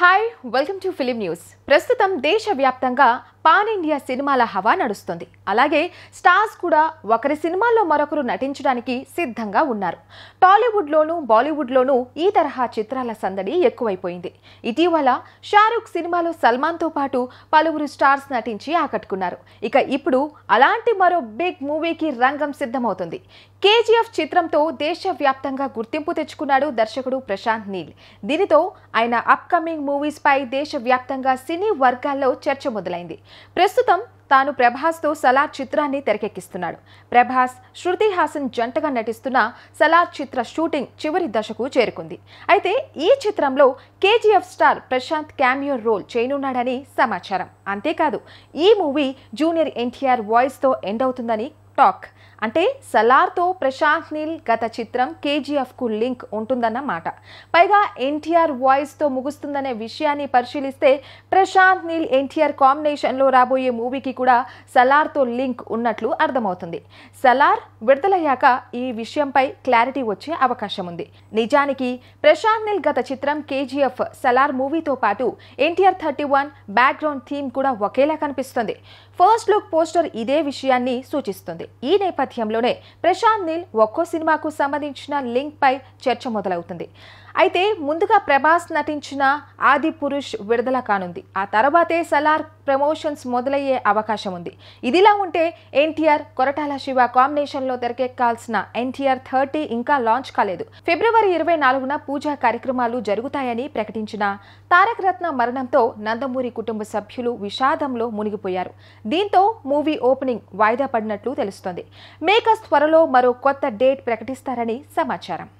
hi welcome to film news ప్రస్తుతం దేశవ్యాప్తంగా pan India సినిమాల హవా నడుస్తుంది అలాగే స్టార్స్ కూడా ఒకరి సినిమాల్లో మరొకరు నటించడానికి సిద్ధంగా ఉన్నారు టాలీవుడ్లోనూ బాలీవుడ్లోనూ ఈ తరహా చిత్రాల సందడి ఎక్కువైపోయింది ఇటీవల షారుఖ్ సినిమాలో సల్మాన్తో పాటు పలువురు స్టార్స్ నటించి ఆకట్టుకున్నారు ఇక ఇప్పుడు అలాంటి మరో బిగ్ మూవీకి రంగం సిద్ధమవుతుంది కేజీఎఫ్ చిత్రంతో దేశవ్యాప్తంగా గుర్తింపు తెచ్చుకున్నాడు దర్శకుడు ప్రశాంత్ నీల్ దీనితో ఆయన అప్కమింగ్ మూవీస్పై దేశవ్యాప్తంగా సినీ వర్గాల్లో చర్చ మొదలైంది ప్రస్తుతం తాను ప్రభాస్తో సలార్ చిత్రాన్ని తెరకెక్కిస్తున్నాడు ప్రభాస్ శృతి హాసన్ జంటగా నటిస్తున్న సలార్ చిత్ర షూటింగ్ చివరి దశకు చేరుకుంది అయితే ఈ చిత్రంలో KGF star Prashant cameo role చేయనున్నాడని సమాచారం అంతేకాదు ఈ మూవీ జూనియర్ ఎన్టీఆర్ వాయిస్తో ఎండ్ అవుతుందని టాక్ అంటే సలార్తో ప్రశాంత్ నీల్ గత చిత్రం కేజీఎఫ్కు లింక్ ఉంటుందన్నమాట పైగా ఎన్టీఆర్ వాయిస్తో ముగుస్తుందనే విషయాన్ని పరిశీలిస్తే ప్రశాంత్ నీల్ ఎన్టీఆర్ కాంబినేషన్లో రాబోయే మూవీకి కూడా సలార్తో లింక్ ఉన్నట్లు అర్థమవుతుంది సలార్ విడుదలయ్యాక ఈ విషయంపై క్లారిటీ వచ్చే అవకాశం ఉంది నిజానికి ప్రశాంత్ నీల్ గత చిత్రం కేజీఎఫ్ సలార్ మూవీతో పాటు NTR thirty one background theme కూడా ఒకేలా కనిపిస్తుంది ఫస్ట్ లుక్ పోస్టర్ ఇదే విషయాన్ని సూచిస్తుంది ఈ నేపథ్యంలోనే ప్రశాంత్ నీల్ ఒక్కో సినిమాకు సంబంధించిన లింక్ పై చర్చ మొదలవుతుంది అయితే ముందుగా ప్రభాస్ నటించిన ఆది పురుష్ విడుదల కానుంది ఆ తర్వాతే సలార్ ప్రమోషన్స్ మొదలయ్యే అవకాశం ఉంది ఇదిలా ఉంటే ఎన్టీఆర్ కొరటాల శివ కాంబినేషన్లో తెరకెక్కాల్సిన ఎన్టీఆర్ థర్టీ ఇంకా లాంచ్ కాలేదు ఫిబ్రవరి ఇరవై నాలుగున పూజా కార్యక్రమాలు జరుగుతాయని ప్రకటించిన తారక రత్న మరణంతో నందమూరి కుటుంబ సభ్యులు విషాదంలో మునిగిపోయారు దీంతో మూవీ ఓపెనింగ్ వాయిదా పడినట్లు తెలుస్తోంది మేకర్స్ త్వరలో మరో కొత్త డేట్ ప్రకటిస్తారని సమాచారం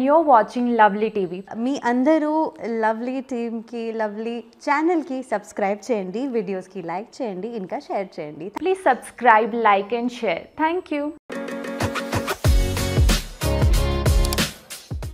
న్యూ వాచింగ్ లవ్లీ టీవీ మీ అందరూ లవ్లీ టీమ్కి లవ్లీ ఛానల్కి సబ్స్క్రైబ్ చేయండి వీడియోస్కి లైక్ చేయండి ఇంకా షేర్ చేయండి please subscribe like and share thank you